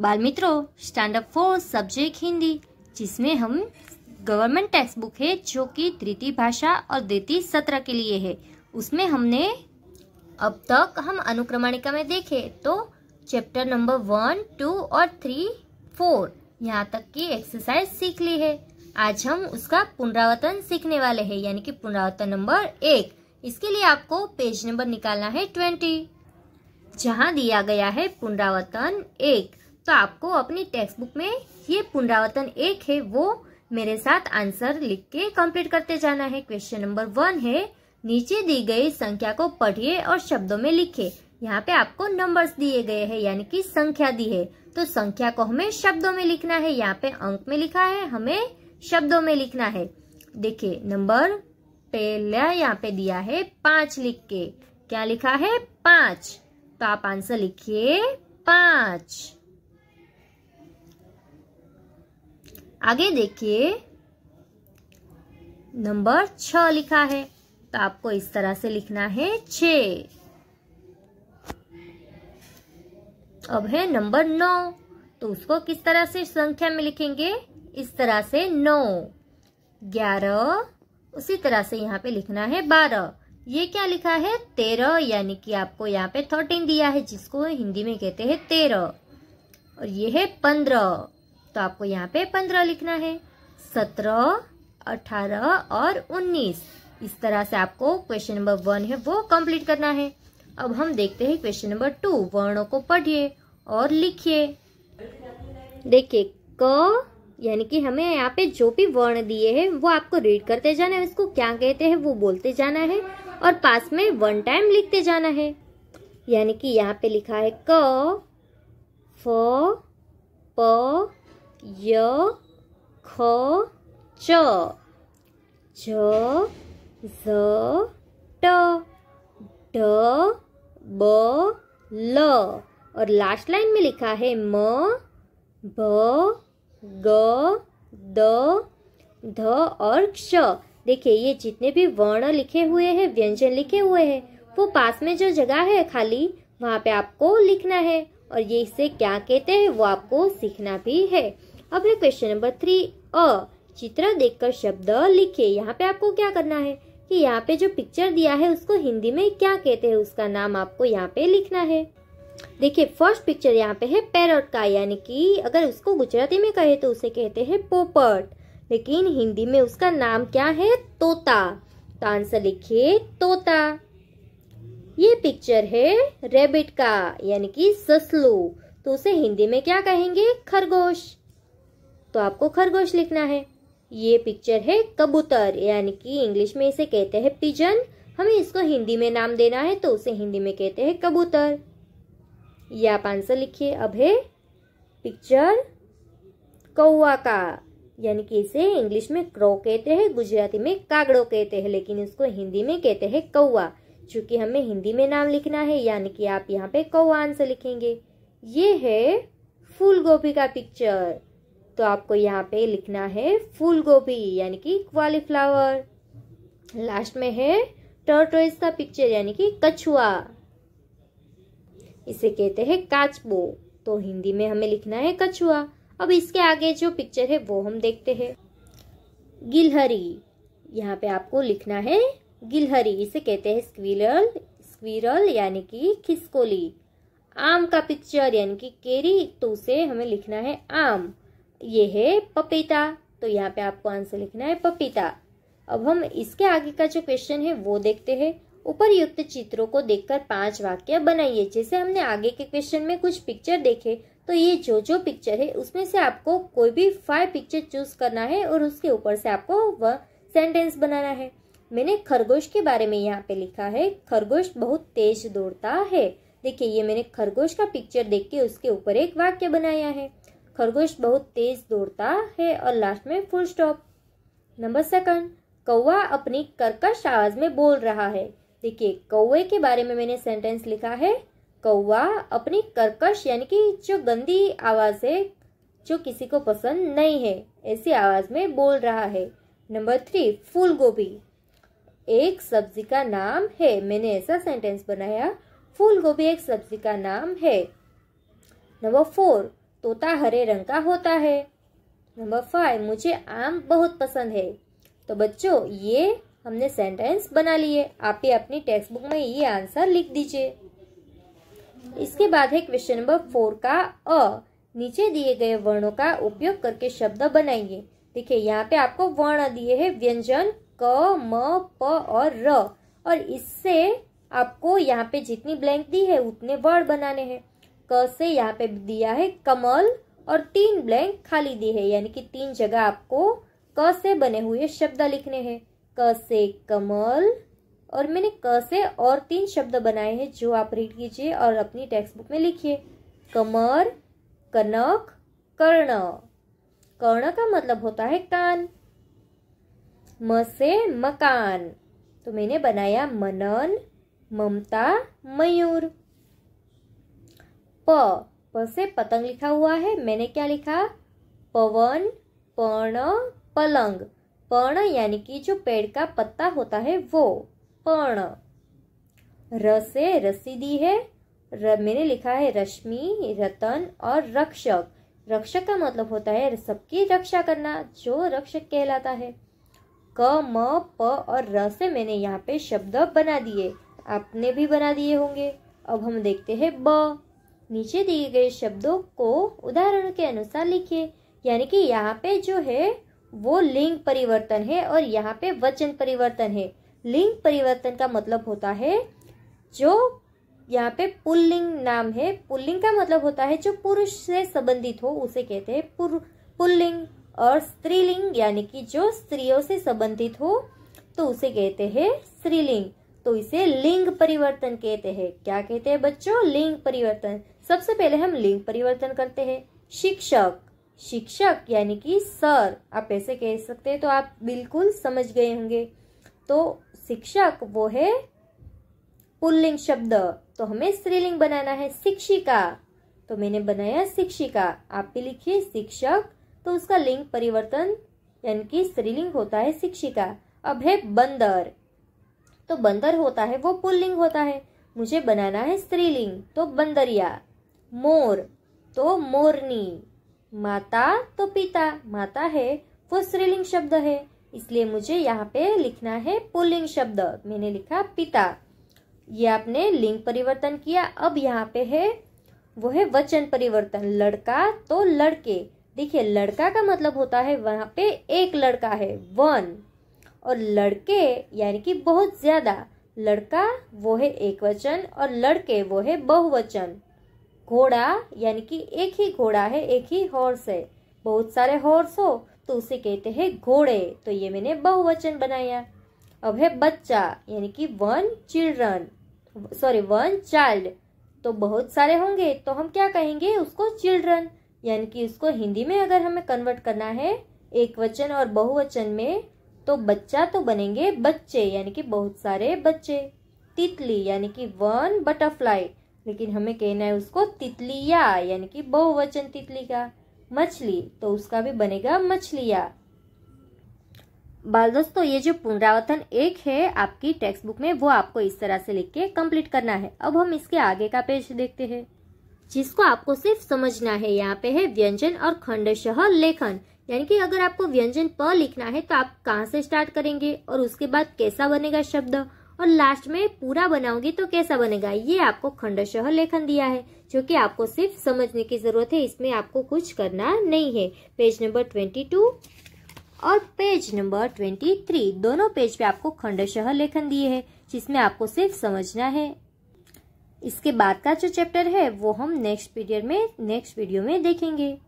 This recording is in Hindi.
बाल मित्रों स्टैंडअप फोर सब्जेक्ट हिंदी जिसमें हम गवर्नमेंट टेक्स्ट बुक है जो कि तृतीय भाषा और द्वितीय सत्र के लिए है उसमें हमने अब तक हम अनुक्रमणिका में देखे तो चैप्टर नंबर वन टू और थ्री फोर यहाँ तक की एक्सरसाइज सीख ली है आज हम उसका पुनरावर्तन सीखने वाले हैं यानी कि पुनरावर्तन नंबर एक इसके लिए आपको पेज नंबर निकालना है ट्वेंटी जहाँ दिया गया है पुनरावर्तन एक तो आपको अपनी टेक्स्ट बुक में ये पुनरावर्तन एक है वो मेरे साथ आंसर लिख के कम्प्लीट करते जाना है क्वेश्चन नंबर वन है नीचे दी गई संख्या को पढ़िए और शब्दों में लिखे यहाँ पे आपको नंबर्स दिए गए हैं यानी कि संख्या दी है तो संख्या को हमें शब्दों में लिखना है यहाँ पे अंक में लिखा है हमें शब्दों में लिखना है देखिए नंबर पहला यहाँ पे दिया है पांच लिख के क्या लिखा है पांच तो आप आंसर लिखिए पांच आगे देखिए नंबर छ लिखा है तो आपको इस तरह से लिखना है छ अब है नंबर नौ तो उसको किस तरह से संख्या में लिखेंगे इस तरह से नौ ग्यारह उसी तरह से यहाँ पे लिखना है बारह ये क्या लिखा है तेरह यानी कि आपको यहाँ पे थर्टीन दिया है जिसको हिंदी में कहते हैं तेरह और ये है पंद्रह तो आपको यहाँ पे पंद्रह लिखना है सत्रह अठारह और उन्नीस इस तरह से आपको क्वेश्चन नंबर वन है वो कंप्लीट करना है अब हम देखते हैं क्वेश्चन नंबर टू वर्णों को पढ़िए और लिखिए देखिए क यानी कि हमें यहाँ पे जो भी वर्ण दिए हैं वो आपको रीड करते जाना है उसको क्या कहते हैं वो बोलते जाना है और पास में वन टाइम लिखते जाना है यानी कि यहाँ पे लिखा है क य ख च ज ઝ ट ड ब ल और लास्ट लाइन में लिखा है म भ ग द ध और क्ष देखिए ये जितने भी वर्ण लिखे हुए हैं व्यंजन लिखे हुए हैं वो पास में जो जगह है खाली वहाँ पे आपको लिखना है और ये इसे क्या कहते हैं वो आपको सीखना भी है अब है क्वेश्चन नंबर थ्री अ चित्र देखकर शब्द लिखे यहाँ पे आपको क्या करना है कि यहाँ पे जो पिक्चर दिया है उसको हिंदी में क्या कहते हैं उसका नाम आपको यहाँ पे लिखना है देखिए फर्स्ट पिक्चर यहाँ पे है पैरट का यानी कि अगर उसको गुजराती में कहे तो उसे कहते हैं पोपट लेकिन हिंदी में उसका नाम क्या है तोता तो आंसर लिखिए तोता ये पिक्चर है रेबिट का यानी कि ससलू तो उसे हिंदी में क्या कहेंगे खरगोश तो आपको खरगोश लिखना है ये पिक्चर है कबूतर यानी कि इंग्लिश में इसे कहते हैं पिजन हमें इसको हिंदी में नाम देना है तो उसे हिंदी में कहते हैं कबूतर ये आप आंसर लिखिए अब है पिक्चर कौआ का यानी कि इसे इंग्लिश में क्रो कहते हैं गुजराती में कागड़ो कहते हैं लेकिन इसको हिंदी में कहते हैं कौआ चूंकि हमें हिंदी में नाम लिखना है यानी कि आप यहाँ पे कौआ आंसर लिखेंगे ये है फूल गोभी का पिक्चर तो आपको यहाँ पे लिखना है फूल गोभी यानी कि क्वालीफ्लावर लास्ट में है टर्टोइ का पिक्चर यानी कि कछुआ इसे कहते हैं काचबो तो हिंदी में हमें लिखना है कछुआ अब इसके आगे जो पिक्चर है वो हम देखते हैं गिलहरी यहाँ पे आपको लिखना है गिलहरी इसे कहते हैं स्क्वीरल स्क्वीरल यानी कि खिसकोली आम का पिक्चर यानी कि केरी तो उसे हमें लिखना है आम ये है पपीता तो यहाँ पे आपको आंसर लिखना है पपीता अब हम इसके आगे का जो क्वेश्चन है वो देखते हैं ऊपर युक्त चित्रों को देखकर पांच वाक्य बनाइए जैसे हमने आगे के क्वेश्चन में कुछ पिक्चर देखे तो ये जो जो पिक्चर है उसमें से आपको कोई भी फाइव पिक्चर चूज करना है और उसके ऊपर से आपको वह सेंटेंस बनाना है मैंने खरगोश के बारे में यहाँ पे लिखा है खरगोश बहुत तेज दौड़ता है देखिए ये मैंने खरगोश का पिक्चर देख के उसके ऊपर एक वाक्य बनाया है खरगोश बहुत तेज दौड़ता है और लास्ट में फुल स्टॉप नंबर सेकंड कौवा अपनी कर्कश आवाज में बोल रहा है देखिए कौवे के बारे में मैंने सेंटेंस लिखा है कौवा अपनी कर्कश यानी कि जो गंदी आवाज है जो किसी को पसंद नहीं है ऐसी आवाज में बोल रहा है नंबर थ्री फूल गोभी एक सब्जी का नाम है मैंने ऐसा सेंटेंस बनाया फूल गोभी एक सब्जी का नाम है नंबर फोर तोता हरे रंग का होता है नंबर फाइव मुझे आम बहुत पसंद है तो बच्चों ये हमने सेंटेंस बना लिए आप ही अपनी टेक्स्ट बुक में ये आंसर लिख दीजिए इसके बाद है क्वेश्चन नंबर फोर का अ नीचे दिए गए वर्णों का उपयोग करके शब्द बनाइए देखिए यहाँ पे आपको वर्ण दिए हैं व्यंजन क म प और र और इससे आपको यहाँ पे जितनी ब्लैंक दी है उतने वर्ड बनाने हैं क से यहाँ पे दिया है कमल और तीन ब्लैंक खाली दी है यानी कि तीन जगह आपको क से बने हुए शब्द लिखने हैं क से कमल और मैंने क से और तीन शब्द बनाए हैं जो आप रीड कीजिए और अपनी टेक्स्ट बुक में लिखिए कमर कनक कर्ण कर्ण का मतलब होता है कान म से मकान तो मैंने बनाया मनन ममता मयूर प प से पतंग लिखा हुआ है मैंने क्या लिखा पवन पण पलंग पण यानी कि जो पेड़ का पत्ता होता है वो पण र से रसीदी है र, मैंने लिखा है रश्मि रतन और रक्षक रक्षक का मतलब होता है सबकी रक्षा करना जो रक्षक कहलाता है क म प और र से मैंने यहाँ पे शब्द बना दिए आपने भी बना दिए होंगे अब हम देखते हैं ब नीचे दिए गए शब्दों को उदाहरण के अनुसार लिखिए यानी कि यहाँ पे जो है वो लिंग परिवर्तन है और यहाँ पे वचन परिवर्तन है लिंग परिवर्तन का मतलब होता है जो यहाँ पे पुल्लिंग नाम है पुल्लिंग का मतलब होता है जो पुरुष से संबंधित हो उसे कहते हैं पुल्लिंग और स्त्रीलिंग यानी कि जो स्त्रियों से संबंधित हो तो उसे कहते हैं स्त्रीलिंग तो इसे लिंग परिवर्तन कहते हैं क्या कहते हैं बच्चों लिंग परिवर्तन सबसे पहले हम लिंग परिवर्तन करते हैं शिक्षक शिक्षक यानी कि सर आप ऐसे कह सकते हैं तो आप बिल्कुल समझ गए होंगे तो शिक्षक वो है पुल्लिंग शब्द तो हमें स्त्रीलिंग बनाना है शिक्षिका तो मैंने बनाया शिक्षिका आप भी लिखिए शिक्षक तो उसका लिंग परिवर्तन यानी कि स्त्रीलिंग होता है शिक्षिका अब है बंदर तो बंदर होता है वो पुल्लिंग होता है मुझे बनाना है स्त्रीलिंग तो बंदरिया मोर तो मोरनी माता तो पिता माता है वो स्त्रीलिंग शब्द है इसलिए मुझे यहाँ पे लिखना है पुल्लिंग शब्द मैंने लिखा पिता ये आपने लिंग परिवर्तन किया अब यहाँ पे है वो है वचन परिवर्तन लड़का तो लड़के देखिए लड़का का मतलब होता है वहाँ पे एक लड़का है वन और लड़के यानी कि बहुत ज़्यादा लड़का वो है एक वचन और लड़के वो है बहुवचन घोड़ा यानी कि एक ही घोड़ा है एक ही हॉर्स है बहुत सारे हॉर्स हो तो उसे कहते हैं घोड़े तो ये मैंने बहुवचन बनाया अब है बच्चा यानी कि one children sorry one child तो बहुत सारे होंगे तो हम क्या कहेंगे उसको चिल्ड्रन यानी कि उसको हिंदी में अगर हमें कन्वर्ट करना है एक वचन और बहुवचन में तो बच्चा तो बनेंगे बच्चे यानी कि बहुत सारे बच्चे तितली यानी कि वन बटरफ्लाई लेकिन हमें कहना है उसको तितलिया यानी कि बहुवचन तितली का मछली तो उसका भी बनेगा मछलिया बाल दोस्तों ये जो पुनरावर्तन एक है आपकी टेक्स्ट बुक में वो आपको इस तरह से लिख के कंप्लीट करना है अब हम इसके आगे का पेज देखते हैं जिसको आपको सिर्फ समझना है यहाँ पे है व्यंजन और खंडशह लेखन यानी कि अगर आपको व्यंजन प लिखना है तो आप कहाँ से स्टार्ट करेंगे और उसके बाद कैसा बनेगा शब्द और लास्ट में पूरा बनाओगे तो कैसा बनेगा ये आपको खंडशह लेखन दिया है जो कि आपको सिर्फ समझने की जरूरत है इसमें आपको कुछ करना नहीं है पेज नंबर ट्वेंटी टू और पेज नंबर ट्वेंटी थ्री दोनों पेज पे आपको खंडशह लेखन दिए है जिसमें आपको सिर्फ समझना है इसके बाद का जो चैप्टर है वो हम नेक्स्ट पीरियड में नेक्स्ट वीडियो में देखेंगे